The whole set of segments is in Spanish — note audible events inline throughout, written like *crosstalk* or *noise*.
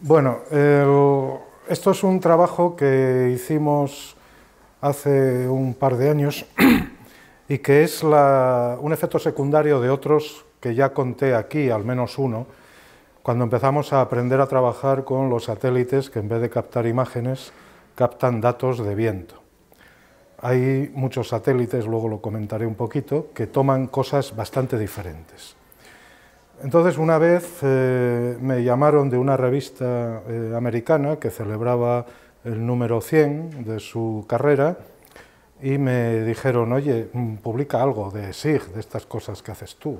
Bueno, esto es un trabajo que hicimos hace un par de años *clears throat* y que es un efecto secundario de otros que ya conté aquí, al menos uno, cuando empezamos a aprender a trabajar con los satélites que en vez de captar imágenes, captan datos de viento hay muchos satélites, luego lo comentaré un poquito, que toman cosas bastante diferentes. Entonces, una vez eh, me llamaron de una revista eh, americana que celebraba el número 100 de su carrera y me dijeron, oye, mm, publica algo de SIG, de estas cosas que haces tú.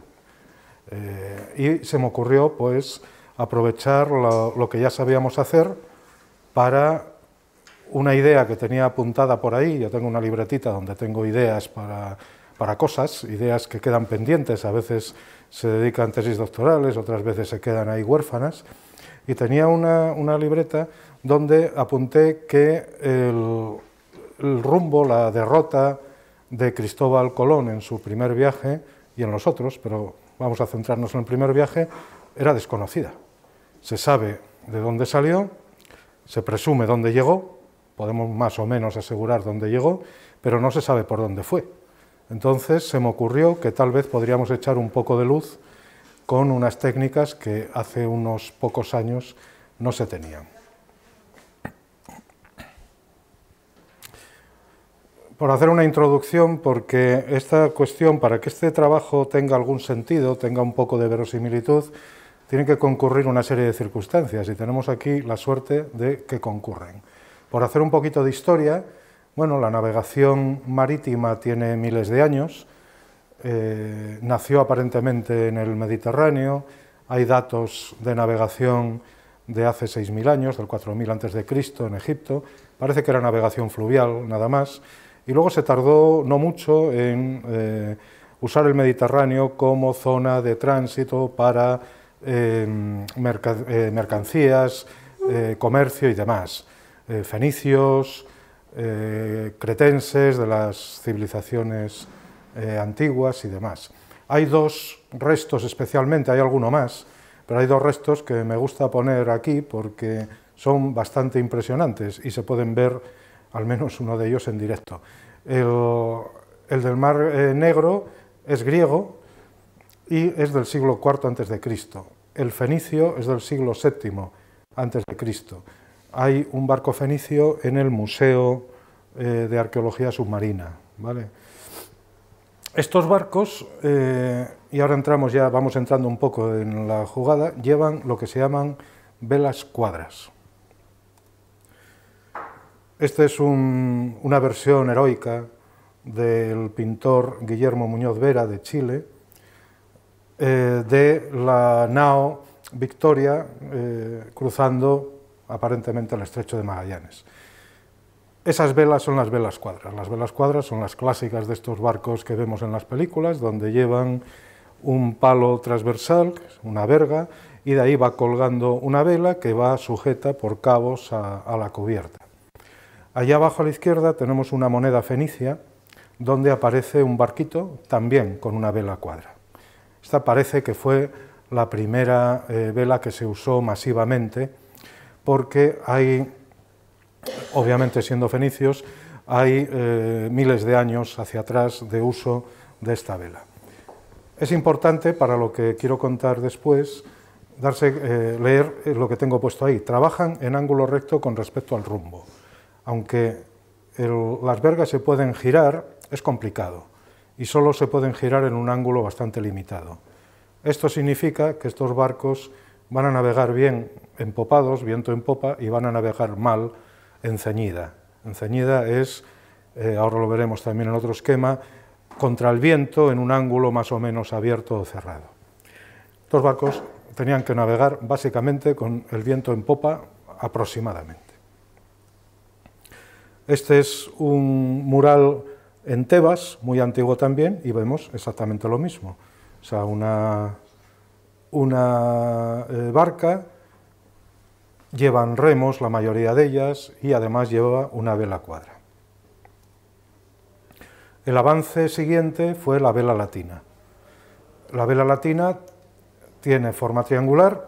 Eh, y se me ocurrió, pues, aprovechar lo que ya sabíamos hacer para una idea que tenía apuntada por ahí, yo tengo una libretita donde tengo ideas para, cosas, ideas que quedan pendientes, a veces se dedican tesis doctorales, otras veces se quedan ahí huérfanas, y tenía una, libreta donde apunté que el, el, rumbo, la derrota de Cristóbal Colón en su primer viaje y en los otros, pero vamos a centrarnos en el primer viaje, era desconocida. Se sabe de dónde salió, se presume dónde llegó, podemos más o menos asegurar dónde llegó, pero no se sabe por dónde fue. Entonces se me ocurrió que tal vez podríamos echar un poco de luz con unas técnicas que hace unos pocos años no se tenían. Por hacer una introducción, porque esta cuestión, para que este trabajo tenga algún sentido, tenga un poco de verosimilitud, tiene que concurrir una serie de circunstancias y tenemos aquí la suerte de que concurren. Por hacer un poquito de historia, bueno, la navegación marítima tiene miles de años, eh, nació aparentemente en el Mediterráneo, hay datos de navegación de hace 6.000 años, del 4.000 antes de Cristo en Egipto, parece que era navegación fluvial nada más, y luego se tardó no mucho en eh, usar el Mediterráneo como zona de tránsito para eh, mercancías, comercio y demás. Eh, fenicios, eh, cretenses, de las civilizaciones eh, antiguas y demás. Hay dos restos especialmente, hay alguno más, pero hay dos restos que me gusta poner aquí porque son bastante impresionantes y se pueden ver al menos uno de ellos en directo. El, el del Mar Negro es griego y es del siglo IV a.C. El fenicio es del siglo VII a.C hay un barco fenicio en el Museo eh, de Arqueología Submarina. ¿vale? Estos barcos, eh, y ahora entramos ya, vamos entrando un poco en la jugada, llevan lo que se llaman velas cuadras. Esta es una versión heroica del pintor Guillermo Muñoz Vera de Chile, eh, de la nao Victoria cruzando aparentemente al estrecho de Magallanes. Esas velas son las velas cuadras. Las velas cuadras son las clásicas de estos barcos que vemos en las películas, donde llevan un palo transversal, una verga, y de ahí va colgando una vela que va sujeta por cabos a, la cubierta. Allá abajo a la izquierda tenemos una moneda fenicia, donde aparece un barquito también con una vela cuadra. Esta parece que fue la primera eh, vela que se usó masivamente porque hay, obviamente siendo fenicios, hay eh, miles de años hacia atrás de uso de esta vela. Es importante para lo que quiero contar después darse, eh, leer eh, lo que tengo puesto ahí. Trabajan en ángulo recto con respecto al rumbo. Aunque las vergas se pueden girar, es complicado y solo se pueden girar en un ángulo bastante limitado. Esto significa que estos barcos van a navegar bien empopados, viento en popa, y van a navegar mal en ceñida. En ceñida es, eh, ahora lo veremos también en otro esquema, contra el viento en un ángulo más o menos abierto o cerrado. Estos barcos tenían que navegar básicamente con el viento en popa aproximadamente. Este es un mural en Tebas, muy antiguo también, y vemos exactamente lo mismo. O sea, una, una eh, barca llevan remos, la mayoría de ellas, y además lleva una vela cuadra. El avance siguiente fue la vela latina. La vela latina tiene forma triangular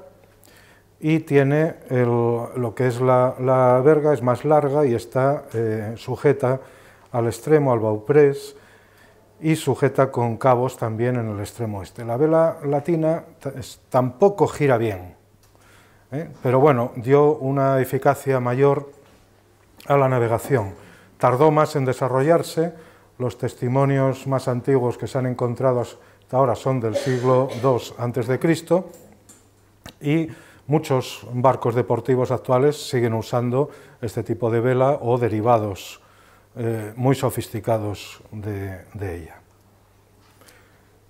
y tiene lo que es la, verga, es más larga y está eh, sujeta al extremo, al bauprés, y sujeta con cabos también en el extremo este. La vela latina tampoco gira bien, ¿eh? pero bueno, dio una eficacia mayor a la navegación. Tardó más en desarrollarse, los testimonios más antiguos que se han encontrado hasta ahora son del siglo II a.C. y muchos barcos deportivos actuales siguen usando este tipo de vela o derivados eh, muy sofisticados de ella.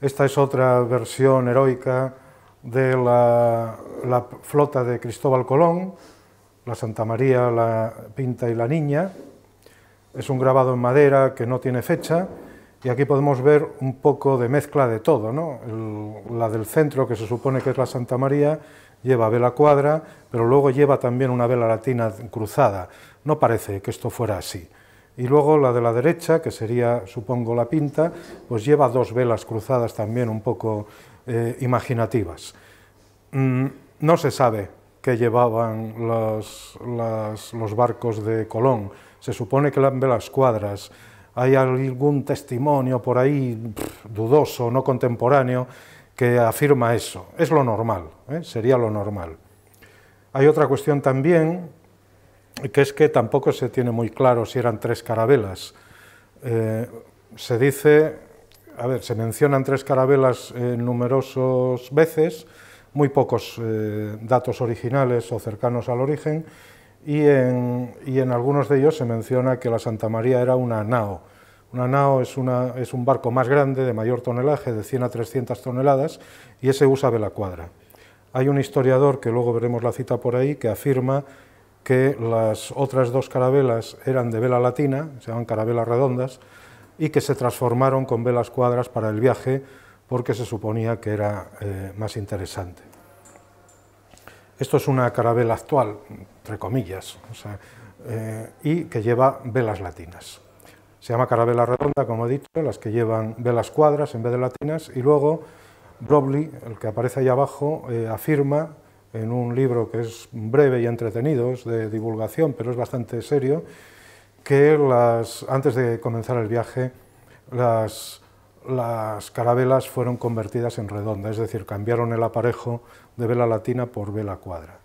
Esta es otra versión heroica de la, flota de Cristóbal Colón, la Santa María, la Pinta y la Niña. Es un grabado en madera que no tiene fecha y aquí podemos ver un poco de mezcla de todo. ¿no? la del centro, que se supone que es la Santa María, lleva vela cuadra, pero luego lleva también una vela latina cruzada. No parece que esto fuera así. Y luego la de la derecha, que sería, supongo, la pinta, pues lleva dos velas cruzadas también un poco eh, imaginativas. Mm, no se sabe qué llevaban los, barcos de Colón. Se supone que eran las cuadras. Hay algún testimonio por ahí dudoso, no contemporáneo, que afirma eso. Es lo normal, ¿eh? sería lo normal. Hay otra cuestión también, que es que tampoco se tiene muy claro si eran tres carabelas. Eh, se dice a ver, se mencionan tres carabelas en eh, numerosas veces, muy pocos eh, datos originales o cercanos al origen, y en, y en, algunos de ellos se menciona que la Santa María era una nao. Una nao es, es un barco más grande, de mayor tonelaje, de 100 a 300 toneladas, y ese usa vela cuadra. Hay un historiador, que luego veremos la cita por ahí, que afirma que las otras dos carabelas eran de vela latina, se llaman carabelas redondas, y que se transformaron con velas cuadras para el viaje porque se suponía que era eh, más interesante. Esto es una carabela actual, entre comillas, eh, y que lleva velas latinas. Se llama carabela redonda, como he dicho, las que llevan velas cuadras en vez de latinas, y luego Brobley, el que aparece ahí abajo, eh, afirma en un libro que es breve y entretenido, es de divulgación, pero es bastante serio, que las, antes de comenzar el viaje las, las carabelas fueron convertidas en redonda, es decir, cambiaron el aparejo de vela latina por vela cuadra.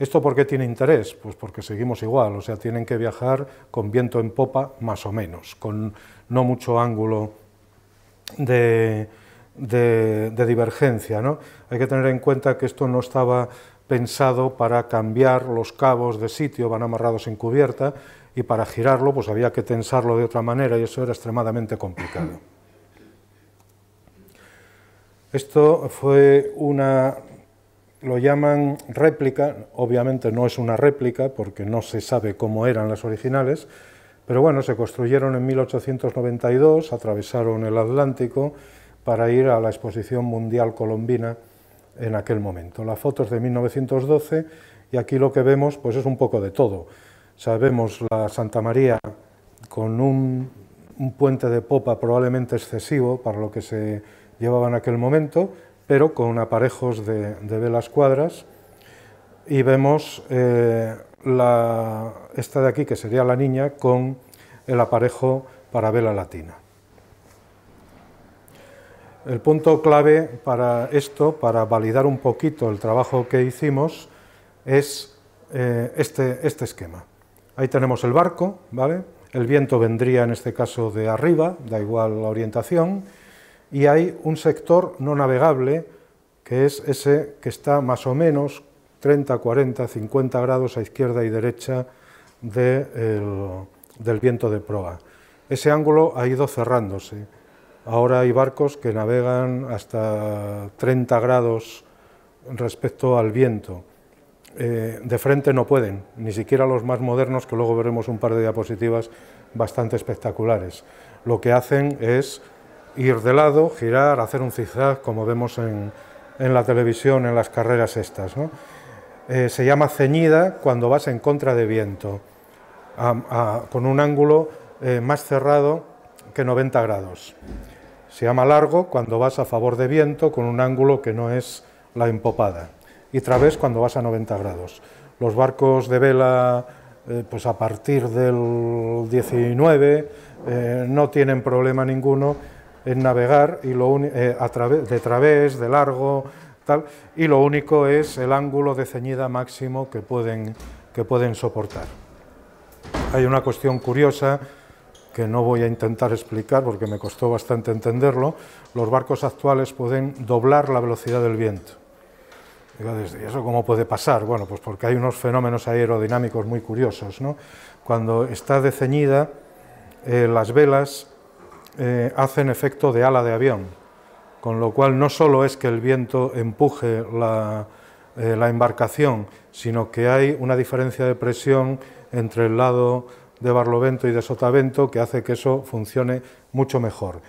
¿Esto por qué tiene interés? Pues porque seguimos igual, o sea, tienen que viajar con viento en popa más o menos, con no mucho ángulo de, de, divergencia. Hay que tener en cuenta que esto no estaba pensado para cambiar los cabos de sitio, van amarrados en cubierta, y para girarlo pues había que tensarlo de otra manera y eso era extremadamente complicado. Esto fue una, lo llaman réplica, obviamente no es una réplica porque no se sabe cómo eran las originales, pero bueno, se construyeron en 1892, atravesaron el Atlántico para ir a la Exposición Mundial Colombina en aquel momento. La foto es de 1912 y aquí lo que vemos pues es un poco de todo. Sabemos la Santa María con un, puente de popa probablemente excesivo para lo que se llevaba en aquel momento, pero con aparejos de, velas cuadras. Y vemos eh, esta de aquí, que sería la niña, con el aparejo para vela latina. El punto clave para esto, para validar un poquito el trabajo que hicimos, es eh, este, este esquema. Ahí tenemos el barco, ¿vale? El viento vendría en este caso de arriba, da igual la orientación, y hay un sector no navegable, que es ese que está más o menos 30, 40, 50 grados a izquierda y derecha del viento de proa. Ese ángulo ha ido cerrándose. Ahora hay barcos que navegan hasta 30 grados respecto al viento. Eh, de frente no pueden, ni siquiera los más modernos, que luego veremos un par de diapositivas bastante espectaculares. Lo que hacen es ir de lado, girar, hacer un zigzag, como vemos en, la televisión, en las carreras estas. Eh, se llama ceñida cuando vas en contra de viento, con un ángulo eh, más cerrado que 90 grados. Se llama largo cuando vas a favor de viento, con un ángulo que no es la empopada y través cuando vas a 90 grados. Los barcos de vela, eh, pues a partir del 19, eh, no tienen problema ninguno en navegar y lo eh, de través, de largo, tal, y lo único es el ángulo de ceñida máximo que pueden soportar. Hay una cuestión curiosa que no voy a intentar explicar porque me costó bastante entenderlo, los barcos actuales pueden doblar la velocidad del viento. ¿y eso cómo puede pasar? Bueno, pues porque hay unos fenómenos aerodinámicos muy curiosos. ¿no? Cuando está deceñida, ceñida, eh, las velas eh, hacen efecto de ala de avión, con lo cual no solo es que el viento empuje eh, la embarcación, sino que hay una diferencia de presión entre el lado de Barlovento y de Sotavento que hace que eso funcione mucho mejor.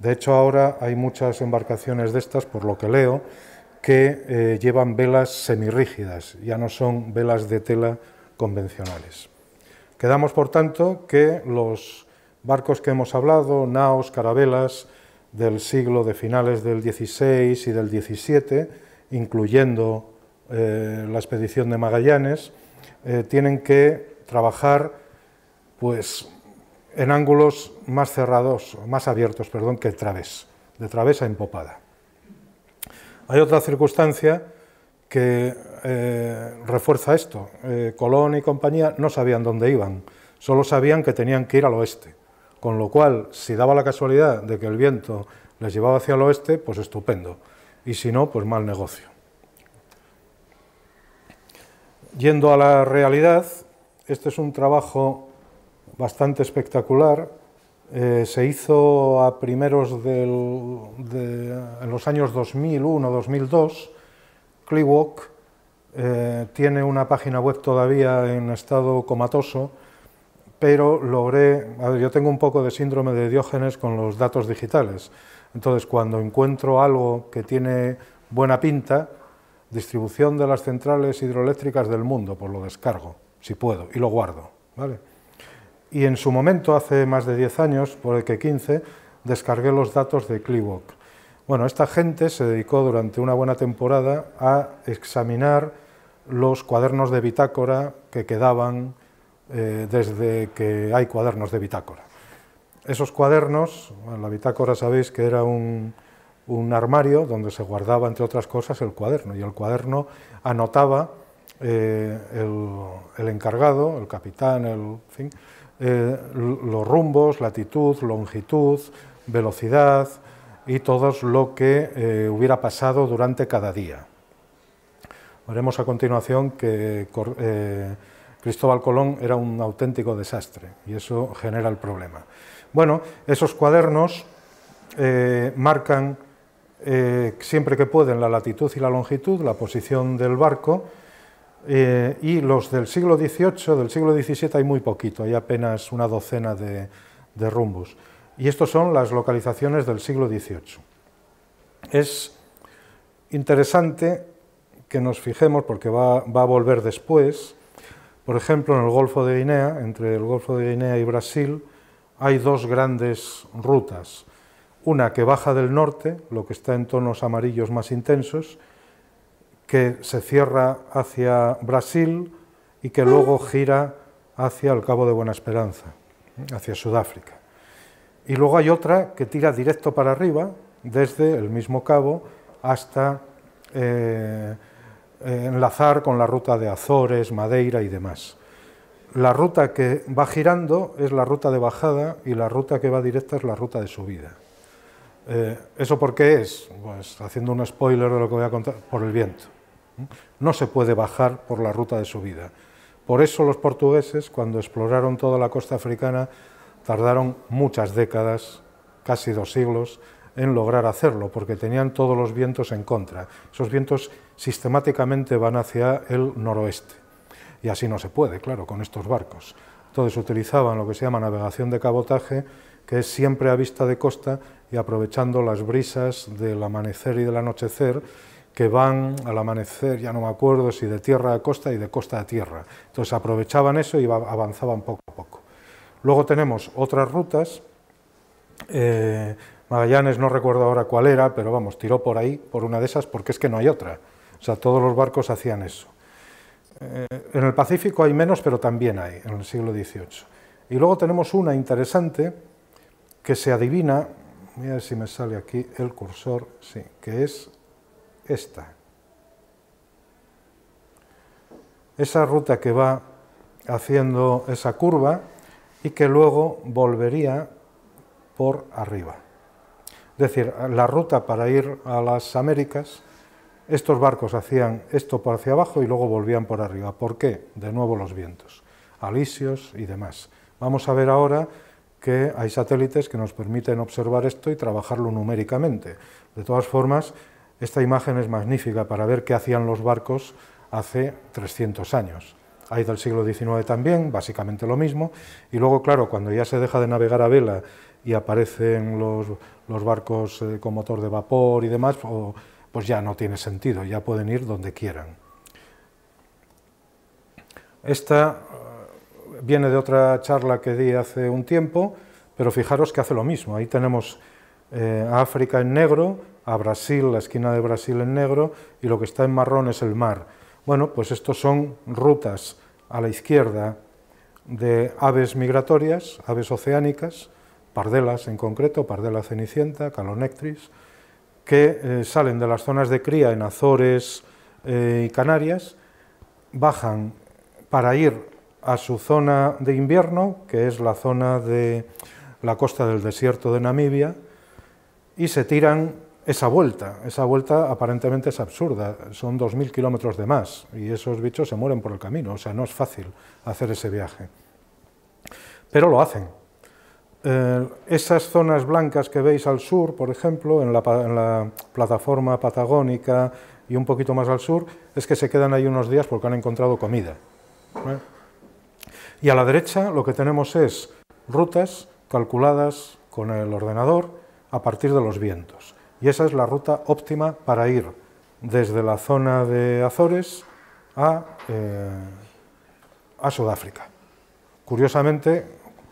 De hecho, ahora hay muchas embarcaciones de estas, por lo que leo, que eh, llevan velas semirrígidas, ya no son velas de tela convencionales. Quedamos, por tanto, que los barcos que hemos hablado, naos, carabelas, del siglo de finales del XVI y del XVII, incluyendo eh, la expedición de Magallanes, eh, tienen que trabajar pues, en ángulos más cerrados, más abiertos, perdón, que través, de través a empopada. Hay otra circunstancia que eh, refuerza esto. Eh, Colón y compañía no sabían dónde iban, solo sabían que tenían que ir al oeste. Con lo cual, si daba la casualidad de que el viento les llevaba hacia el oeste, pues estupendo. Y si no, pues mal negocio. Yendo a la realidad, este es un trabajo bastante espectacular eh, se hizo a primeros de, en los años 2001-2002. Cliwalk eh, tiene una página web todavía en estado comatoso, pero logré, a ver, yo tengo un poco de síndrome de Diógenes con los datos digitales. Entonces, cuando encuentro algo que tiene buena pinta, distribución de las centrales hidroeléctricas del mundo, pues lo descargo, si puedo, y lo guardo. ¿vale? y en su momento, hace más de 10 años, por el que 15, descargué los datos de Cliwok. Bueno, esta gente se dedicó durante una buena temporada a examinar los cuadernos de bitácora que quedaban eh, desde que hay cuadernos de bitácora. Esos cuadernos, la bitácora sabéis que era un, armario donde se guardaba, entre otras cosas, el cuaderno, y el cuaderno anotaba eh, el, encargado, el capitán, el... fin, eh, los rumbos, latitud, longitud, velocidad y todo lo que eh, hubiera pasado durante cada día. Veremos a continuación que eh, Cristóbal Colón era un auténtico desastre y eso genera el problema. Bueno, esos cuadernos marcan siempre que pueden la latitud y la longitud, la posición del barco, eh, y los del siglo XVIII, del siglo XVII hay muy poquito, hay apenas una docena de, rumbos. Y estos son las localizaciones del siglo XVIII. Es interesante que nos fijemos, porque va, va, a volver después, por ejemplo, en el Golfo de Guinea, entre el Golfo de Guinea y Brasil, hay dos grandes rutas. Una que baja del norte, lo que está en tonos amarillos más intensos, que se cierra hacia Brasil y que luego mm. gira hacia el Cabo de Buena Esperanza, hacia Sudáfrica. Y luego hay otra que tira directo para arriba, desde el mismo cabo hasta eh, eh, enlazar con la ruta de Azores, Madeira y demás. La ruta que va girando es la ruta de bajada y la ruta que va directa es la ruta de subida. Eh, ¿Eso por qué es? Pues haciendo un spoiler de lo que voy a contar, por el viento. No se puede bajar por la ruta de subida. Por eso los portugueses, cuando exploraron toda la costa africana, tardaron muchas décadas, casi dos siglos, en lograr hacerlo, porque tenían todos los vientos en contra. Esos vientos sistemáticamente van hacia el noroeste. Y así no se puede, claro, con estos barcos. Entonces utilizaban lo que se llama navegación de cabotaje, que es siempre a vista de costa y aprovechando las brisas del amanecer y del anochecer que van al amanecer, ya no me acuerdo si de tierra a costa y de costa a tierra. Entonces aprovechaban eso y avanzaban poco a poco. Luego tenemos otras rutas. Eh, Magallanes no recuerdo ahora cuál era, pero vamos, tiró por ahí, por una de esas, porque es que no hay otra. O sea, todos los barcos hacían eso. Eh, en el Pacífico hay menos, pero también hay, en el siglo XVIII. Y luego tenemos una interesante que se adivina, mira si me sale aquí el cursor, sí, que es esta. Esa ruta que va haciendo esa curva y que luego volvería por arriba. Es decir, la ruta para ir a las Américas, estos barcos hacían esto por hacia abajo y luego volvían por arriba. ¿Por qué? De nuevo los vientos, alisios y demás. Vamos a ver ahora que hay satélites que nos permiten observar esto y trabajarlo numéricamente. De todas formas, esta imagen es magnífica para ver qué hacían los barcos hace 300 años. Hay del siglo XIX también, básicamente lo mismo, y luego, claro, cuando ya se deja de navegar a vela y aparecen los, barcos eh, con motor de vapor y demás, pues ya no tiene sentido, ya pueden ir donde quieran. Esta eh, viene de otra charla que di hace un tiempo, pero fijaros que hace lo mismo. Ahí tenemos eh, África en negro, a Brasil, la esquina de Brasil en negro, y lo que está en marrón es el mar. Bueno, pues estos son rutas a la izquierda de aves migratorias, aves oceánicas, pardelas en concreto, pardela cenicienta, calonectris, que eh, salen de las zonas de cría en Azores eh, y Canarias, bajan para ir a su zona de invierno, que es la zona de la costa del desierto de Namibia, y se tiran esa vuelta. Esa vuelta aparentemente es absurda, son 2.000 kilómetros de más y esos bichos se mueren por el camino, o sea, no es fácil hacer ese viaje. Pero lo hacen. Eh, esas zonas blancas que veis al sur, por ejemplo, en la, plataforma patagónica y un poquito más al sur, es que se quedan ahí unos días porque han encontrado comida. ¿eh? Y a la derecha lo que tenemos es rutas calculadas con el ordenador a partir de los vientos. Y esa es la ruta óptima para ir desde la zona de Azores eh, a, Sudáfrica. Curiosamente,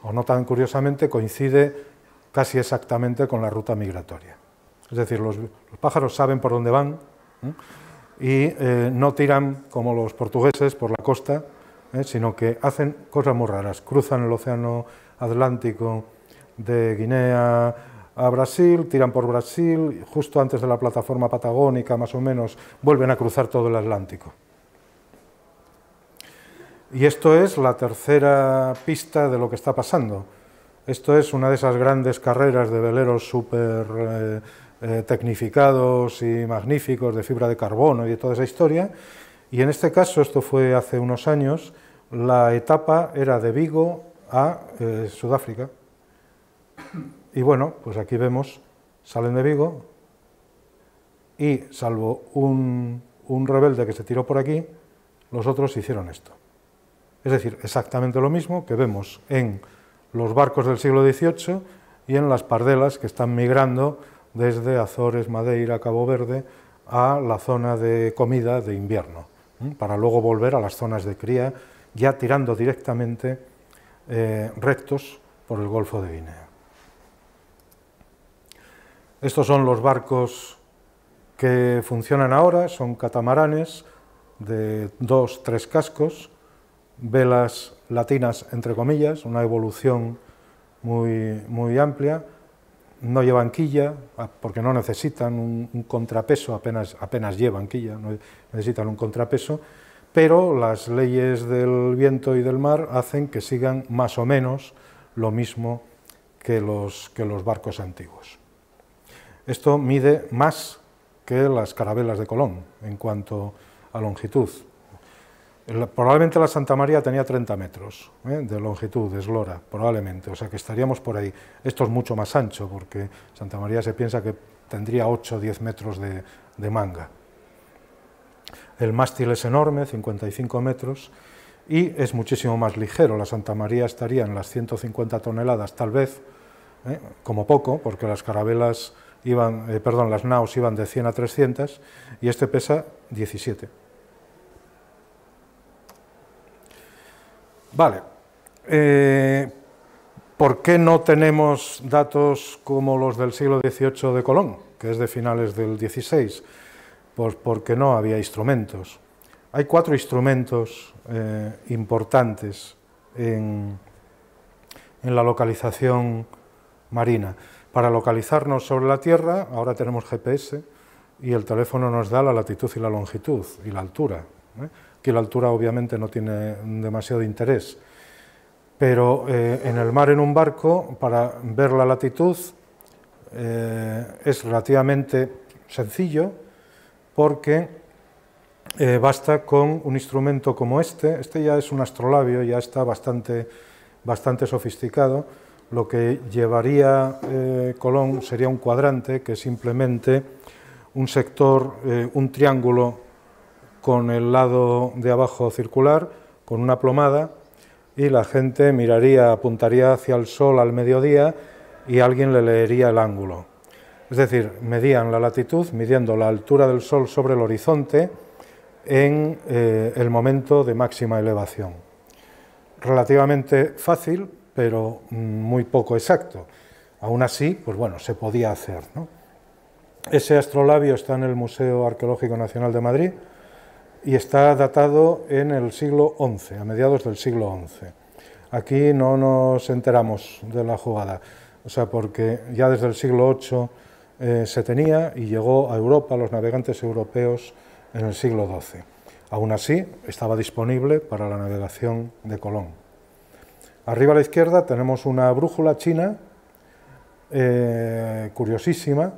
o no tan curiosamente, coincide casi exactamente con la ruta migratoria. Es decir, los, pájaros saben por dónde van ¿eh? y eh, no tiran como los portugueses por la costa, sino que hacen cosas muy raras. Cruzan el océano Atlántico de Guinea, a Brasil, tiran por Brasil, justo antes de la plataforma patagónica más o menos, vuelven a cruzar todo el Atlántico. Y esto es la tercera pista de lo que está pasando. Esto es una de esas grandes carreras de veleros súper eh, eh, tecnificados y magníficos de fibra de carbono y de toda esa historia. Y en este caso, esto fue hace unos años, la etapa era de Vigo a eh, Sudáfrica. Y bueno, pues aquí vemos, salen de Vigo y salvo un, rebelde que se tiró por aquí, los otros hicieron esto. Es decir, exactamente lo mismo que vemos en los barcos del siglo XVIII y en las pardelas que están migrando desde Azores, Madeira, Cabo Verde a la zona de comida de invierno, para luego volver a las zonas de cría, ya tirando directamente eh, rectos por el Golfo de Guinea. Estos son los barcos que funcionan ahora, son catamaranes de dos, tres cascos, velas latinas entre comillas, una evolución muy, muy amplia, no llevan quilla ah, porque no necesitan un, contrapeso, apenas, llevan quilla, no necesitan un contrapeso, pero las leyes del viento y del mar hacen que sigan más o menos lo mismo que los barcos antiguos. Esto mide más que las carabelas de Colón en cuanto a longitud. Probablemente la Santa María tenía 30 metros ¿eh? de longitud, de eslora, probablemente, o sea que estaríamos por ahí. Esto es mucho más ancho porque Santa María se piensa que tendría 8 o 10 metros de, manga. El mástil es enorme, 55 metros, y es muchísimo más ligero. La Santa María estaría en las 150 toneladas, tal vez, ¿eh? como poco, porque las carabelas eh, perdón, las naos iban de 100 a 300 y este pesa 17. Vale, eh, ¿por qué no tenemos datos como los del siglo XVIII de Colón, que es de finales del XVI? Pues porque no había instrumentos. Hay cuatro instrumentos eh, importantes en la localización marina. Para localizarnos sobre la Tierra, ahora tenemos GPS y el teléfono nos da la latitud y la longitud y la altura. Aquí ¿eh? la altura obviamente no tiene demasiado interés, pero eh, en el mar en un barco, para ver la latitud, eh, es relativamente sencillo porque basta con un instrumento como este, este ya es un astrolabio, ya está bastante, bastante sofisticado, lo que llevaría eh, Colón sería un cuadrante que es simplemente un sector, eh, un triángulo con el lado de abajo circular, con una plomada, y la gente miraría, apuntaría hacia el sol al mediodía y alguien le leería el ángulo. Es decir, medían la latitud midiendo la altura del sol sobre el horizonte en eh, el momento de máxima elevación. Relativamente fácil pero mm, muy poco exacto. Aún así, pues bueno, se podía hacer. Ese astrolabio está en el Museo Arqueológico Nacional de Madrid y está datado en el siglo XI, a mediados del siglo XI. Aquí no nos enteramos de la jugada, o sea, porque ya desde el siglo VIII eh, se tenía y llegó a Europa, los navegantes europeos, en el siglo XII. Aún así, estaba disponible para la navegación de Colón. Arriba a la izquierda tenemos una brújula china eh, curiosísima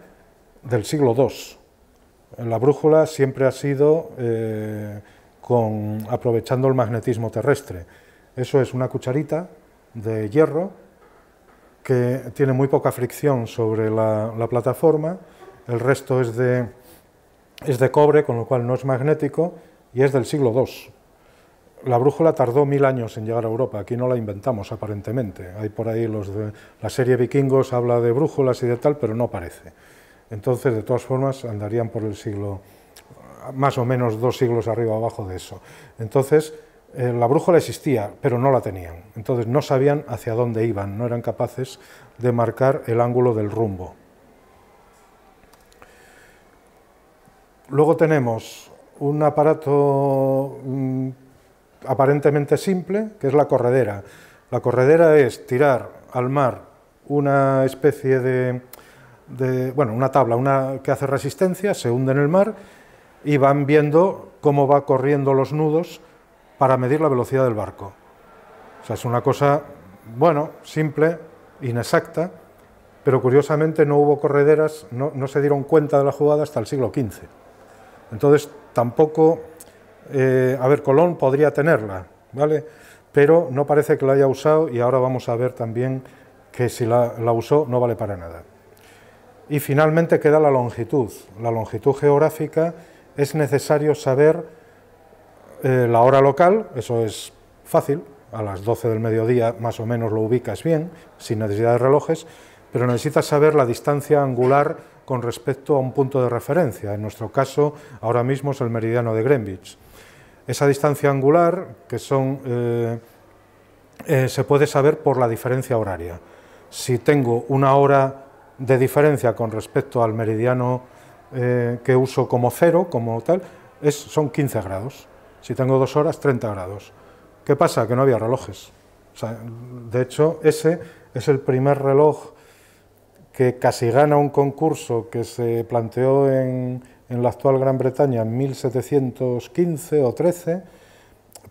del siglo II. La brújula siempre ha sido eh, con, aprovechando el magnetismo terrestre. Eso es una cucharita de hierro que tiene muy poca fricción sobre la, plataforma, el resto es de, es de cobre, con lo cual no es magnético y es del siglo II la brújula tardó mil años en llegar a Europa, aquí no la inventamos aparentemente. Hay por ahí los de la serie Vikingos habla de brújulas y de tal, pero no aparece. Entonces, de todas formas, andarían por el siglo, más o menos dos siglos arriba o abajo de eso. Entonces, eh, la brújula existía, pero no la tenían. Entonces, no sabían hacia dónde iban, no eran capaces de marcar el ángulo del rumbo. Luego tenemos un aparato mm, aparentemente simple, que es la corredera. La corredera es tirar al mar una especie de, bueno, una tabla una que hace resistencia, se hunde en el mar y van viendo cómo va corriendo los nudos para medir la velocidad del barco. O sea, es una cosa, bueno, simple, inexacta, pero curiosamente no hubo correderas, no, no se dieron cuenta de la jugada hasta el siglo XV. Entonces, tampoco eh, a ver, Colón podría tenerla, ¿vale? Pero no parece que la haya usado y ahora vamos a ver también que si la, usó no vale para nada. Y finalmente queda la longitud. La longitud geográfica es necesario saber eh, la hora local, eso es fácil, a las 12 del mediodía más o menos lo ubicas bien, sin necesidad de relojes, pero necesitas saber la distancia angular con respecto a un punto de referencia. En nuestro caso, ahora mismo es el meridiano de Greenwich. Esa distancia angular, que son, eh, eh, se puede saber por la diferencia horaria. Si tengo una hora de diferencia con respecto al meridiano eh, que uso como cero, como tal, es, son 15 grados. Si tengo dos horas, 30 grados. ¿Qué pasa? Que no había relojes. de hecho, ese es el primer reloj que casi gana un concurso que se planteó en en la actual Gran Bretaña en 1715 o 13,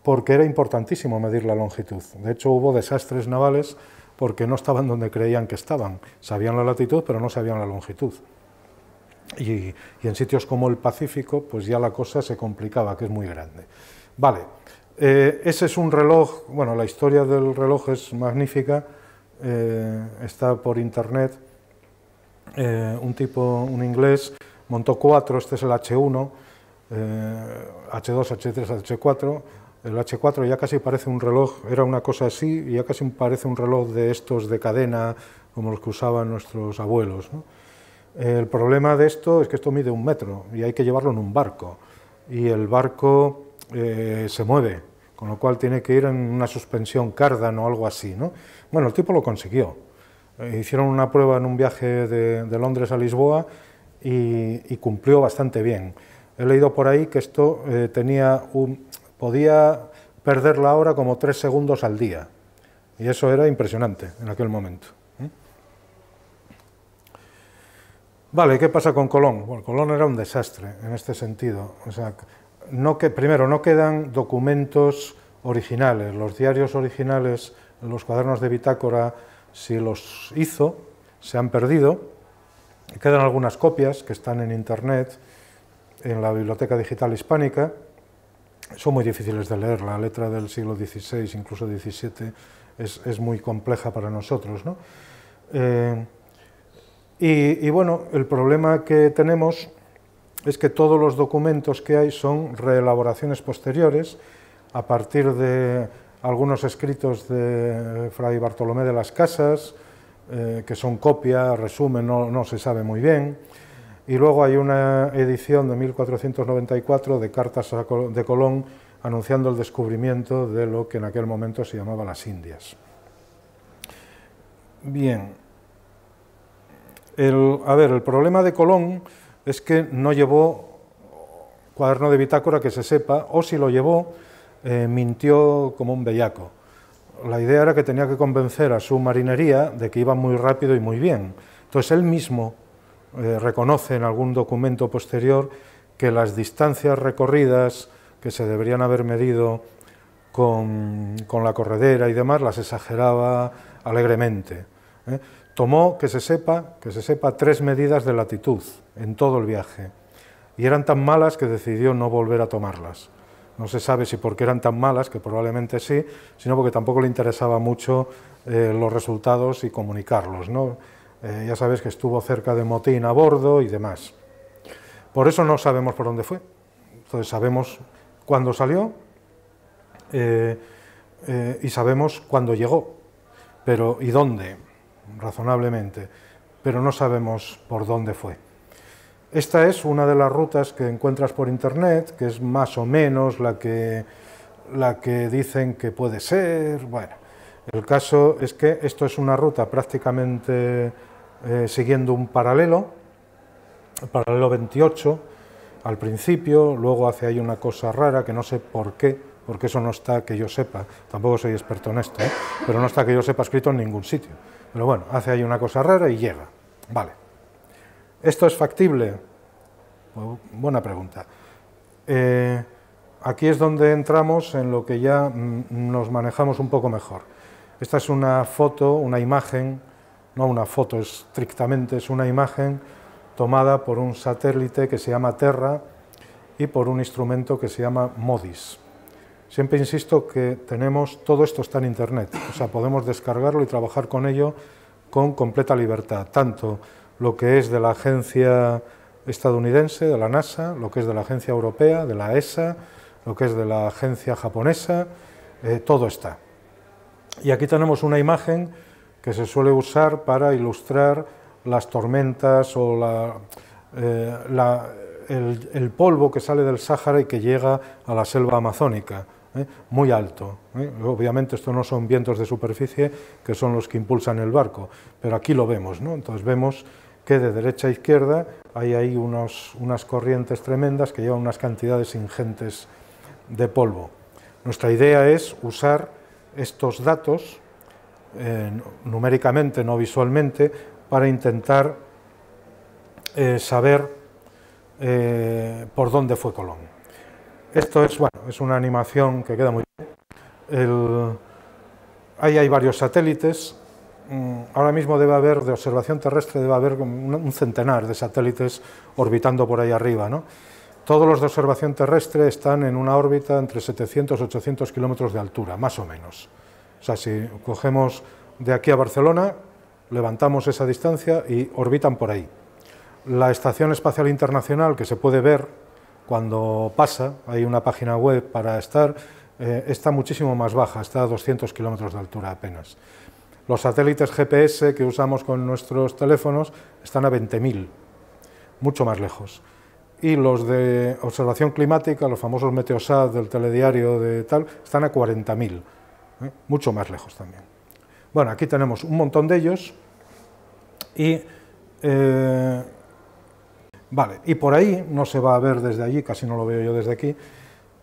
porque era importantísimo medir la longitud. De hecho, hubo desastres navales porque no estaban donde creían que estaban. Sabían la latitud, pero no sabían la longitud. Y, en sitios como el Pacífico, pues ya la cosa se complicaba, que es muy grande. Vale, eh, ese es un reloj, bueno, la historia del reloj es magnífica, eh, está por internet, eh, un tipo, un inglés, montó cuatro, este es el H1, H2, H3, H4. El H4 ya casi parece un reloj, era una cosa así, y ya casi parece un reloj de estos de cadena, como los que usaban nuestros abuelos. El problema de esto es que esto mide un metro y hay que llevarlo en un barco. Y el barco eh, se mueve, con lo cual tiene que ir en una suspensión cardan o algo así. ¿no? Bueno, el tipo lo consiguió. Eh, hicieron una prueba en un viaje de, de Londres a Lisboa y, cumplió bastante bien. He leído por ahí que esto eh, tenía podía perder la hora como tres segundos al día. Y eso era impresionante en aquel momento. ¿eh? Vale, ¿qué pasa con Colón? Bueno, Colón era un desastre en este sentido. O no primero, no quedan documentos originales. Los diarios originales, los cuadernos de bitácora, si los hizo, se han perdido. Quedan algunas copias que están en Internet, en la Biblioteca Digital Hispánica. Son muy difíciles de leer, la letra del siglo XVI, incluso XVII, es, muy compleja para nosotros. Eh, y, y bueno, el problema que tenemos es que todos los documentos que hay son reelaboraciones posteriores a partir de algunos escritos de Fray Bartolomé de las Casas, eh, que son copias, resumen, no, se sabe muy bien. Y luego hay una edición de 1494 de cartas de Colón anunciando el descubrimiento de lo que en aquel momento se llamaba las Indias. Bien, el, a ver, el problema de Colón es que no llevó cuaderno de bitácora que se sepa, o si lo llevó, eh, mintió como un bellaco la idea era que tenía que convencer a su marinería de que iba muy rápido y muy bien. Entonces él mismo eh, reconoce en algún documento posterior que las distancias recorridas que se deberían haber medido con, la corredera y demás las exageraba alegremente. ¿eh? Tomó que se sepa que se sepa tres medidas de latitud en todo el viaje y eran tan malas que decidió no volver a tomarlas no se sabe si porque eran tan malas, que probablemente sí, sino porque tampoco le interesaba mucho eh, los resultados y comunicarlos. ¿no? Eh, ya sabes que estuvo cerca de motín a bordo y demás. Por eso no sabemos por dónde fue. Entonces sabemos cuándo salió eh, y sabemos cuándo llegó, pero y dónde, razonablemente, pero no sabemos por dónde fue. Esta es una de las rutas que encuentras por internet, que es más o menos la que, la que dicen que puede ser. Bueno, el caso es que esto es una ruta prácticamente eh, siguiendo un paralelo, el paralelo 28 al principio, luego hace ahí una cosa rara que no sé por qué, porque eso no está que yo sepa, tampoco soy experto en esto, ¿eh? pero no está que yo sepa escrito en ningún sitio. Pero bueno, hace ahí una cosa rara y llega. Vale. ¿Esto es factible? Buena pregunta. Eh, aquí es donde entramos en lo que ya mm, nos manejamos un poco mejor. Esta es una foto, una imagen, no una foto estrictamente, es una imagen tomada por un satélite que se llama Terra y por un instrumento que se llama MODIS. Siempre insisto que tenemos, todo esto está en Internet, o sea, podemos descargarlo y trabajar con ello con completa libertad, tanto lo que es de la agencia estadounidense, de la NASA, lo que es de la agencia europea, de la ESA, lo que es de la agencia japonesa, eh, todo está. Y aquí tenemos una imagen que se suele usar para ilustrar las tormentas o la, eh, el, polvo que sale del Sáhara y que llega a la selva amazónica, eh, muy alto. Obviamente esto no son vientos de superficie que son los que impulsan el barco, pero aquí lo vemos, entonces vemos que de derecha a izquierda hay ahí unas corrientes tremendas que llevan unas cantidades ingentes de polvo. Nuestra idea es usar estos datos eh, numéricamente, no visualmente, para intentar eh, saber eh, por dónde fue Colón. Esto es, bueno, es una animación que queda muy bien. ahí hay varios satélites, Mm, ahora mismo debe haber, de observación terrestre, debe haber un centenar de satélites orbitando por ahí arriba. ¿no? Todos los de observación terrestre están en una órbita entre 700 y 800 kilómetros de altura, más o menos. O sea, si cogemos de aquí a Barcelona, levantamos esa distancia y orbitan por ahí. La Estación Espacial Internacional, que se puede ver cuando pasa, hay una página web para estar, eh, está muchísimo más baja, está a 200 kilómetros de altura apenas. Los satélites GPS que usamos con nuestros teléfonos están a 20.000, mucho más lejos. Y los de observación climática, los famosos Meteosat del telediario de tal, están a 40.000, ¿eh? mucho más lejos también. Bueno, aquí tenemos un montón de ellos y, eh, vale, y por ahí, no se va a ver desde allí, casi no lo veo yo desde aquí,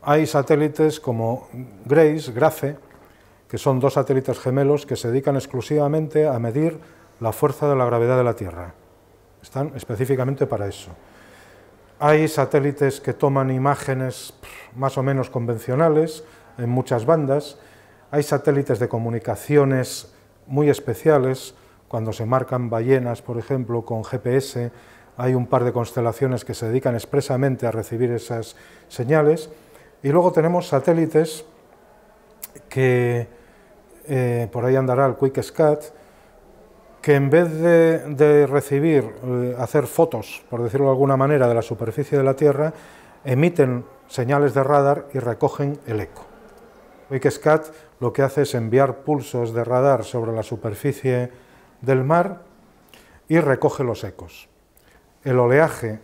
hay satélites como GRACE, GRACE, que son dos satélites gemelos que se dedican exclusivamente a medir la fuerza de la gravedad de la Tierra. Están específicamente para eso. Hay satélites que toman imágenes más o menos convencionales en muchas bandas. Hay satélites de comunicaciones muy especiales, cuando se marcan ballenas, por ejemplo, con GPS. Hay un par de constelaciones que se dedican expresamente a recibir esas señales. Y luego tenemos satélites que eh, por ahí andará el Quick Scat, que en vez de, recibir, eh, hacer fotos, por decirlo de alguna manera, de la superficie de la Tierra, emiten señales de radar y recogen el eco. QuickScat lo que hace es enviar pulsos de radar sobre la superficie del mar y recoge los ecos. El oleaje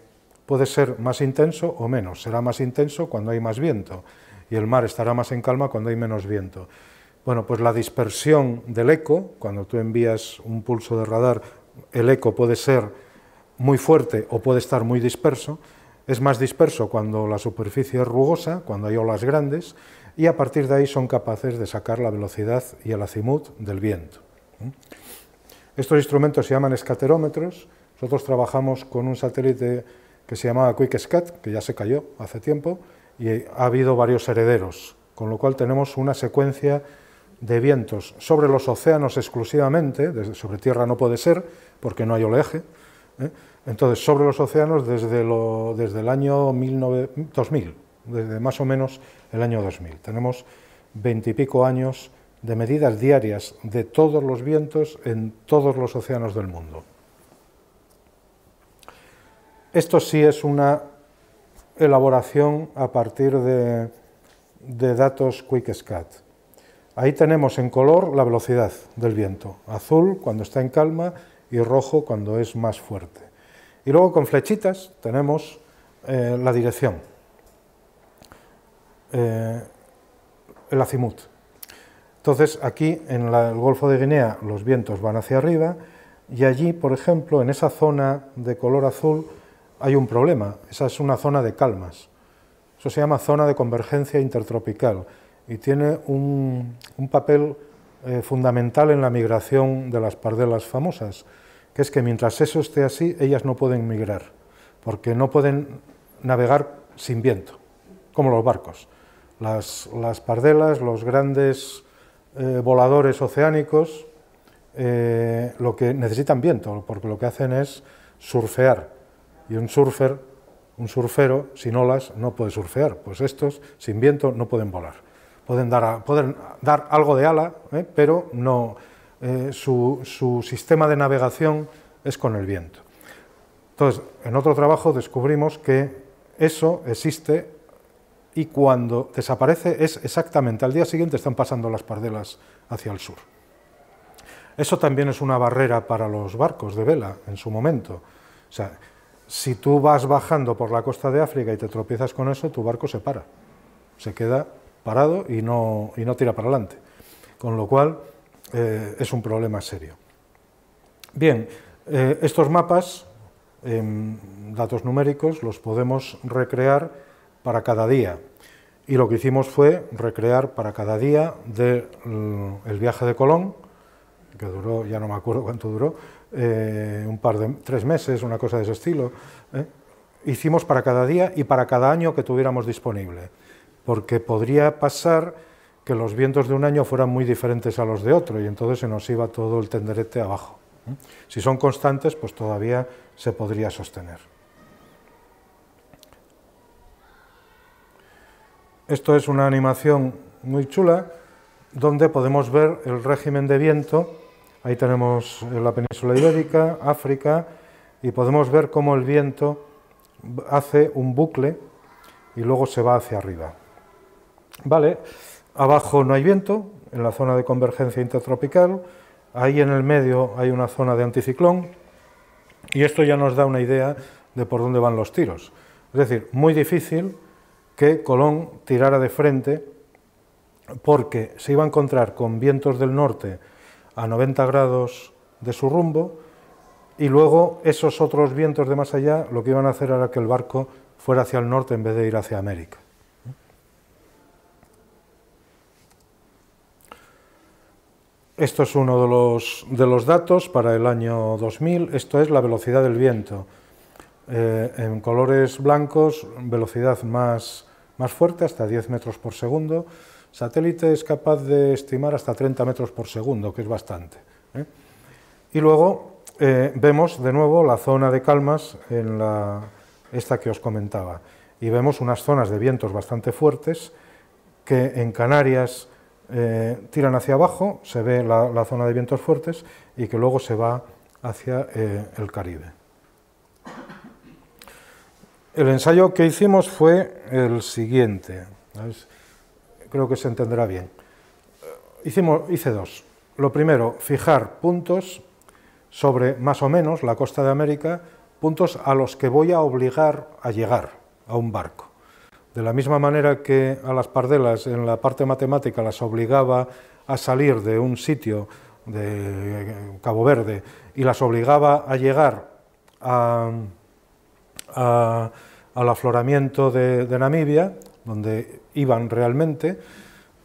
puede ser más intenso o menos, será más intenso cuando hay más viento y el mar estará más en calma cuando hay menos viento. Bueno, pues la dispersión del eco, cuando tú envías un pulso de radar, el eco puede ser muy fuerte o puede estar muy disperso. Es más disperso cuando la superficie es rugosa, cuando hay olas grandes, y a partir de ahí son capaces de sacar la velocidad y el azimut del viento. Estos instrumentos se llaman escaterómetros. Nosotros trabajamos con un satélite que se llamaba QuickScat, que ya se cayó hace tiempo, y ha habido varios herederos, con lo cual tenemos una secuencia de vientos sobre los océanos exclusivamente, desde, sobre tierra no puede ser porque no hay oleaje, ¿eh? entonces sobre los océanos desde, desde el año 2000, desde más o menos el año 2000. Tenemos veintipico años de medidas diarias de todos los vientos en todos los océanos del mundo. Esto sí es una elaboración a partir de, de datos quickscat... Ahí tenemos en color la velocidad del viento, azul cuando está en calma y rojo cuando es más fuerte. Y luego con flechitas tenemos eh, la dirección, eh, el azimut. Entonces aquí en el Golfo de Guinea los vientos van hacia arriba y allí, por ejemplo, en esa zona de color azul hay un problema, esa es una zona de calmas. Eso se llama zona de convergencia intertropical y tiene un, papel eh, fundamental en la migración de las pardelas famosas, que es que mientras eso esté así, ellas no pueden migrar, porque no pueden navegar sin viento, como los barcos. Las, pardelas, los grandes eh, voladores oceánicos, eh, lo que necesitan viento, porque lo que hacen es surfear. Y un surfer, un surfero sin olas no puede surfear, pues estos sin viento no pueden volar pueden dar, dar algo de ala, ¿eh? pero no, eh, su, su, sistema de navegación es con el viento. Entonces, en otro trabajo descubrimos que eso existe y cuando desaparece es exactamente al día siguiente están pasando las pardelas hacia el sur. Eso también es una barrera para los barcos de vela en su momento. O sea, si tú vas bajando por la costa de África y te tropiezas con eso, tu barco se para, se queda parado y no, y no tira para adelante. Con lo cual eh, es un problema serio. Bien, eh, estos mapas, em, datos numéricos, los podemos recrear para cada día. Y lo que hicimos fue recrear para cada día del mm, viaje de Colón, que duró, ya no me acuerdo cuánto duró, eh, un par de tres meses, una cosa de ese estilo. Hicimos para cada día y para cada año que tuviéramos disponible porque podría pasar que los vientos de un año fueran muy diferentes a los de otro y entonces se nos iba todo el tenderete abajo. ¿eh? Si son constantes, pues todavía se podría sostener. Esto es una animación muy chula donde podemos ver el régimen de viento. Ahí tenemos eh, la península ibérica, África, y podemos ver cómo el viento hace un bucle y luego se va hacia arriba. Vale, abajo no hay viento, en la zona de convergencia intertropical, ahí en el medio hay una zona de anticiclón, y esto ya nos da una idea de por dónde van los tiros. Es decir, muy difícil que Colón tirara de frente porque se iba a encontrar con vientos del norte a 90 grados de su rumbo y luego esos otros vientos de más allá lo que iban a hacer era que el barco fuera hacia el norte en vez de ir hacia América. Esto es uno de los, de los datos para el año 2000, esto es la velocidad del viento. Eh, en colores blancos, velocidad más, más fuerte, hasta 10 metros por segundo. Satélite es capaz de estimar hasta 30 metros por segundo, que es bastante. ¿eh? Y luego eh, vemos de nuevo la zona de calmas, en la, esta que os comentaba, y vemos unas zonas de vientos bastante fuertes, que en Canarias eh, tiran hacia abajo, se ve la, zona de vientos fuertes y que luego se va hacia eh, el Caribe. El ensayo que hicimos fue el siguiente, creo que se entenderá bien. Eh, hicimos, hice dos. Lo primero, fijar puntos sobre más o menos la costa de América, puntos a los que voy a obligar a llegar a un barco. De la misma manera que a las pardelas en la parte matemática las obligaba a salir de un sitio de eh, Cabo Verde y las obligaba a llegar al afloramiento de, Namibia, donde iban realmente,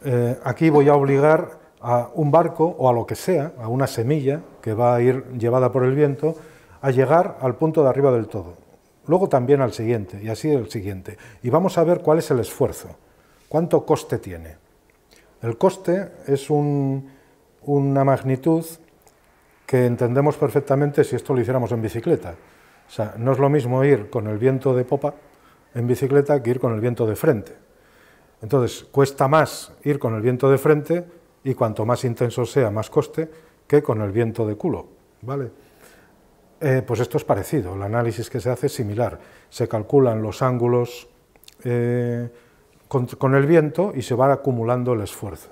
eh, aquí voy a obligar a un barco o a lo que sea, a una semilla que va a ir llevada por el viento, a llegar al punto de arriba del todo luego también al siguiente, y así el siguiente. Y vamos a ver cuál es el esfuerzo, cuánto coste tiene. El coste es una magnitud que entendemos perfectamente si esto lo hiciéramos en bicicleta. O sea, no es lo mismo ir con el viento de popa en bicicleta que ir con el viento de frente. Entonces, cuesta más ir con el viento de frente y cuanto más intenso sea, más coste, que con el viento de culo. ¿Vale? Eh, pues esto es parecido, el análisis que se hace es similar. Se calculan los ángulos eh, con, el viento y se va acumulando el esfuerzo.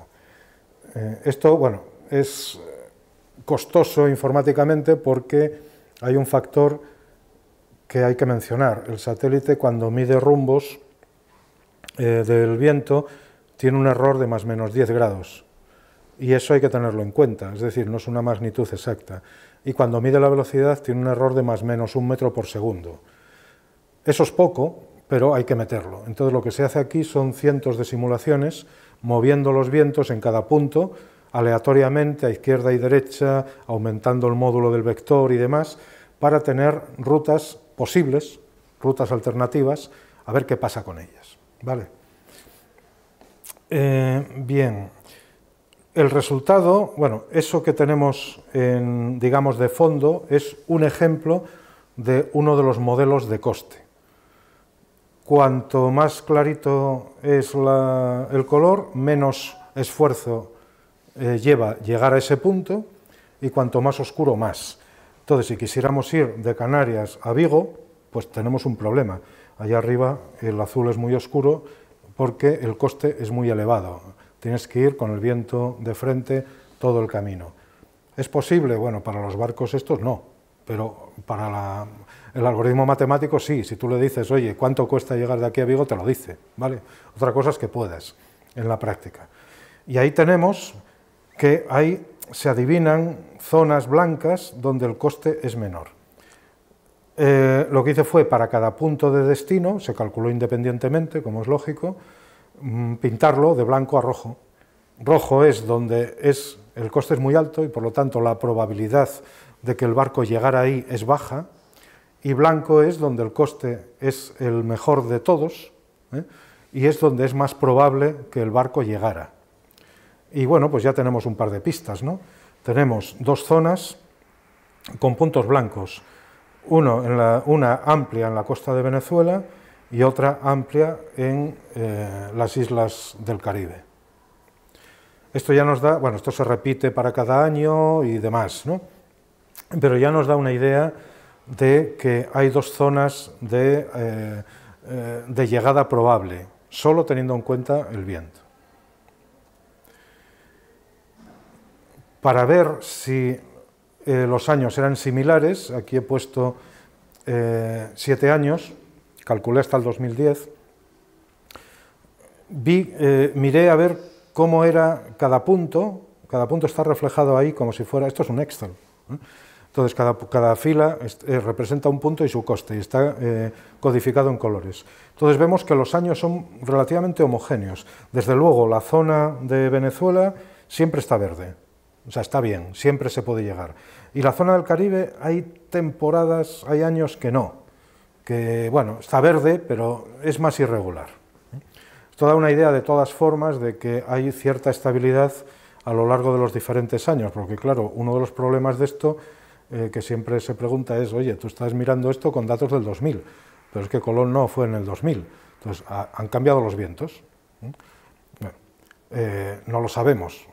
Eh, esto, bueno, es costoso informáticamente porque hay un factor que hay que mencionar. El satélite cuando mide rumbos del viento tiene un error de más o menos 10 grados y eso hay que tenerlo en cuenta, es decir, no es una magnitud exacta y cuando mide la velocidad tiene un error de más o menos un metro por segundo. Eso es poco, pero hay que meterlo. Entonces lo que se hace aquí son cientos de simulaciones moviendo los vientos en cada punto aleatoriamente a izquierda y derecha, aumentando el módulo del vector y demás, para tener rutas posibles, rutas alternativas, a ver qué pasa con ellas. ¿Vale? Eh, bien, el resultado, bueno, eso que tenemos, en, digamos, de fondo es un ejemplo de uno de los modelos de coste. Cuanto más clarito es el color, menos esfuerzo eh, lleva llegar a ese punto y cuanto más oscuro, más. Entonces, si quisiéramos ir de Canarias a Vigo, pues tenemos un problema. Allá arriba el azul es muy oscuro porque el coste es muy elevado. Tienes que ir con el viento de frente todo el camino. ¿Es posible? Bueno, para los barcos estos no, pero para el algoritmo matemático sí. Si tú le dices, oye, ¿cuánto cuesta llegar de aquí a Vigo? Te lo dice, ¿vale? Otra cosa es que puedas en la práctica. Y ahí tenemos que ahí se adivinan zonas blancas donde el coste es menor. Eh, lo que hice fue para cada punto de destino, se calculó independientemente, como es lógico, Mm, pintarlo de blanco a rojo. Rojo es donde es, el coste es muy alto y por lo tanto la probabilidad de que el barco llegara ahí es baja, y blanco es donde el coste es el mejor de todos ¿eh? y es donde es más probable que el barco llegara. Y bueno, pues ya tenemos un par de pistas, ¿no? Tenemos dos zonas con puntos blancos, Uno en la, una amplia en la costa de Venezuela, y otra amplia en eh, las islas del Caribe. Esto ya nos da, bueno, esto se repite para cada año y demás, ¿no? pero ya nos da una idea de que hay dos zonas de, eh, eh, de llegada probable, solo teniendo en cuenta el viento. Para ver si los años eran similares, aquí he puesto siete años, calculé hasta el 2010, vi, eh, miré a ver cómo era cada punto, cada punto está reflejado ahí como si fuera, esto es un Excel. ¿eh? Entonces, cada, fila eh, representa un punto y su coste, y está codificado en colores. Entonces, vemos que los años son relativamente homogéneos. Desde luego, la zona de Venezuela siempre está verde, o sea, está bien, siempre se puede llegar. Y la zona del Caribe hay temporadas, hay años que no, que bueno, está verde, pero es más irregular. Esto da una idea de todas formas de que hay cierta estabilidad a lo largo de los diferentes años, porque claro, uno de los problemas de esto eh, que siempre se pregunta es, oye, tú estás mirando esto con datos del 2000, pero es que Colón no fue en el 2000, entonces han cambiado los vientos. ¿eh? Eh, no lo sabemos,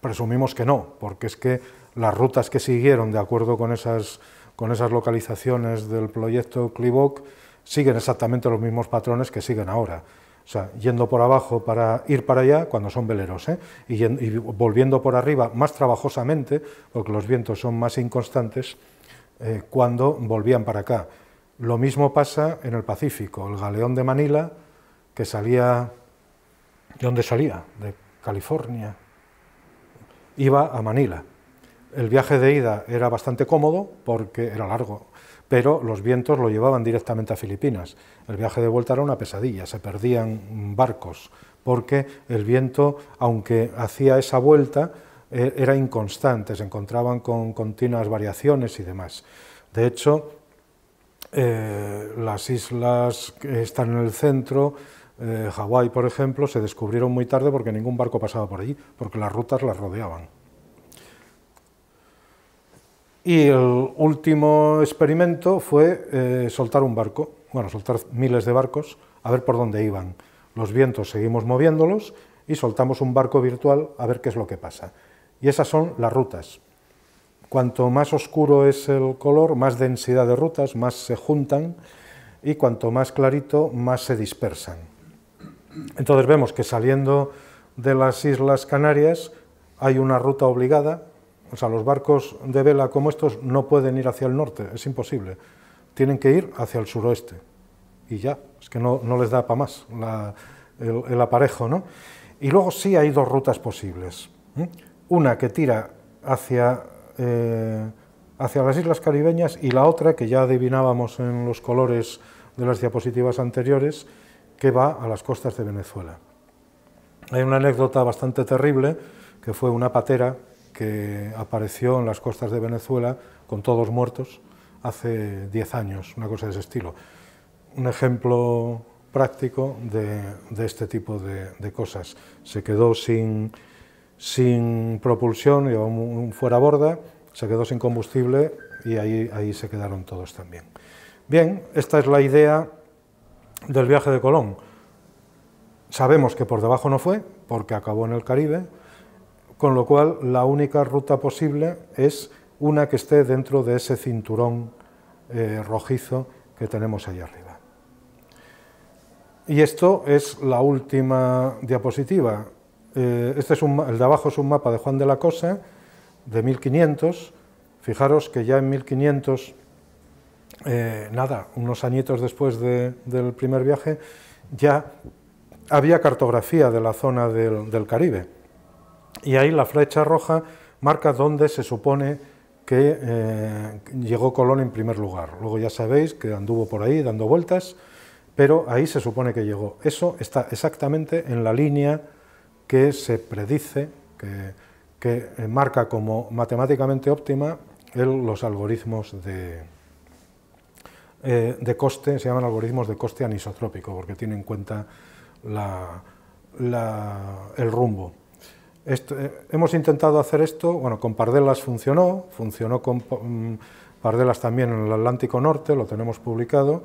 presumimos que no, porque es que las rutas que siguieron de acuerdo con esas con esas localizaciones del proyecto Clivoc siguen exactamente los mismos patrones que siguen ahora. O sea, yendo por abajo para ir para allá cuando son veleros, ¿eh? y, volviendo por arriba más trabajosamente, porque los vientos son más inconstantes, eh, cuando volvían para acá. Lo mismo pasa en el Pacífico. El galeón de Manila, que salía... ¿De dónde salía? De California. Iba a Manila. El viaje de ida era bastante cómodo porque era largo, pero los vientos lo llevaban directamente a Filipinas. El viaje de vuelta era una pesadilla, se perdían barcos, porque el viento, aunque hacía esa vuelta, e-, era inconstante, se encontraban con continuas variaciones y demás. De hecho, eh, las islas que están en el centro, eh, Hawái por ejemplo, se descubrieron muy tarde porque ningún barco pasaba por allí, porque las rutas las rodeaban. Y el último experimento fue eh, soltar un barco, bueno, soltar miles de barcos, a ver por dónde iban. Los vientos seguimos moviéndolos y soltamos un barco virtual a ver qué es lo que pasa. Y esas son las rutas. Cuanto más oscuro es el color, más densidad de rutas, más se juntan y cuanto más clarito, más se dispersan. Entonces vemos que saliendo de las Islas Canarias hay una ruta obligada o sea, los barcos de vela como estos no pueden ir hacia el norte, es imposible. Tienen que ir hacia el suroeste. Y ya, es que no, les da para más el, aparejo, ¿no? Y luego sí hay dos rutas posibles. Una que tira hacia, eh, hacia las islas caribeñas y la otra, que ya adivinábamos en los colores de las diapositivas anteriores, que va a las costas de Venezuela. Hay una anécdota bastante terrible, que fue una patera que apareció en las costas de Venezuela con todos muertos hace 10 años, una cosa de ese estilo. Un ejemplo práctico de, este tipo de, cosas. Se quedó sin, sin propulsión, llevó fuera borda, se quedó sin combustible y ahí, ahí se quedaron todos también. Bien, esta es la idea del viaje de Colón. Sabemos que por debajo no fue, porque acabó en el Caribe, con lo cual la única ruta posible es una que esté dentro de ese cinturón eh, rojizo que tenemos ahí arriba. Y esto es la última diapositiva. Eh, este es el de abajo es un mapa de Juan de la Cosa de 1500. Fijaros que ya en 1500, eh, nada, unos añitos después del primer viaje, ya había cartografía de la zona del Caribe y ahí la flecha roja marca dónde se supone que eh, llegó Colón en primer lugar. Luego ya sabéis que anduvo por ahí dando vueltas, pero ahí se supone que llegó. Eso está exactamente en la línea que se predice, que, eh, marca como matemáticamente óptima los algoritmos de, eh, de coste, se llaman algoritmos de coste anisotrópico, porque tienen en cuenta el rumbo. Eh, hemos intentado hacer esto, bueno, con Pardelas funcionó, funcionó con mm, Pardelas también en el Atlántico Norte, lo tenemos publicado,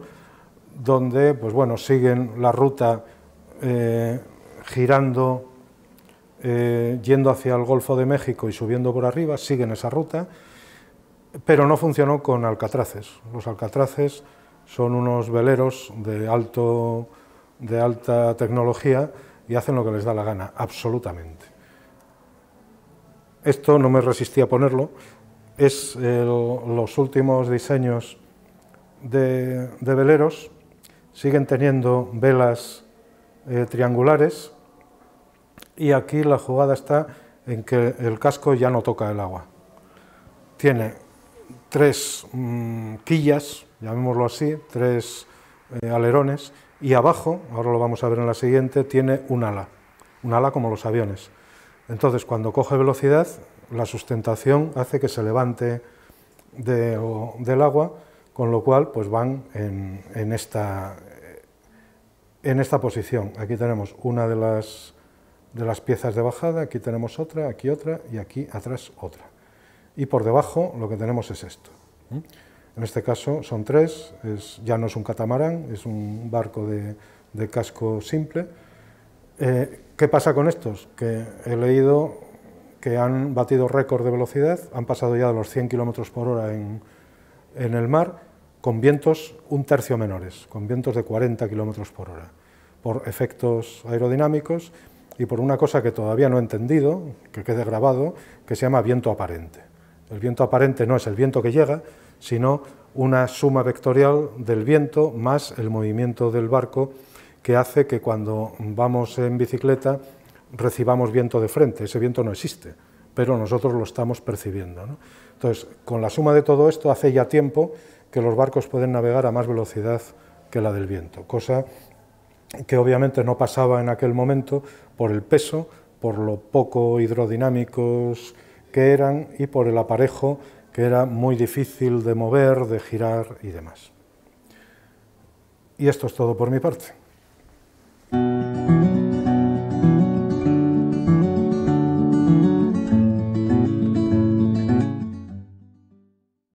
donde, pues bueno, siguen la ruta eh, girando, eh, yendo hacia el Golfo de México y subiendo por arriba, siguen esa ruta, pero no funcionó con alcatraces. Los alcatraces son unos veleros de, alto, de alta tecnología y hacen lo que les da la gana, absolutamente. Esto no me resistí a ponerlo. Es los últimos diseños de, veleros. Siguen teniendo velas eh, triangulares y aquí la jugada está en que el casco ya no toca el agua. Tiene tres mm, quillas, llamémoslo así, tres eh, alerones y abajo, ahora lo vamos a ver en la siguiente, tiene un ala, un ala como los aviones. Entonces, cuando coge velocidad, la sustentación hace que se levante del agua, con lo cual pues, van eh, en, esta, posición. Aquí tenemos una de las, piezas de bajada, aquí tenemos otra, aquí otra y aquí atrás otra. Y por debajo lo que tenemos es esto. En este caso son tres, ya no es un catamarán, es un barco de casco simple, eh, ¿Qué pasa con estos? Que he leído que han batido récord de velocidad, han pasado ya de los 100 km por hora en, en el mar, con vientos un tercio menores, con vientos de 40 km por hora, por efectos aerodinámicos y por una cosa que todavía no he entendido, que quede grabado, que se llama viento aparente. El viento aparente no es el viento que llega, sino una suma vectorial del viento más el movimiento del barco que hace que cuando vamos en bicicleta recibamos viento de frente. Ese viento no existe, pero nosotros lo estamos percibiendo. Entonces, con la suma de todo esto, hace ya tiempo que los barcos pueden navegar a más velocidad que la del viento, cosa que obviamente no pasaba en aquel momento por el peso, por lo poco hidrodinámicos que eran y por el aparejo que era muy difícil de mover, de girar y demás. Y esto es todo por mi parte. Thank you.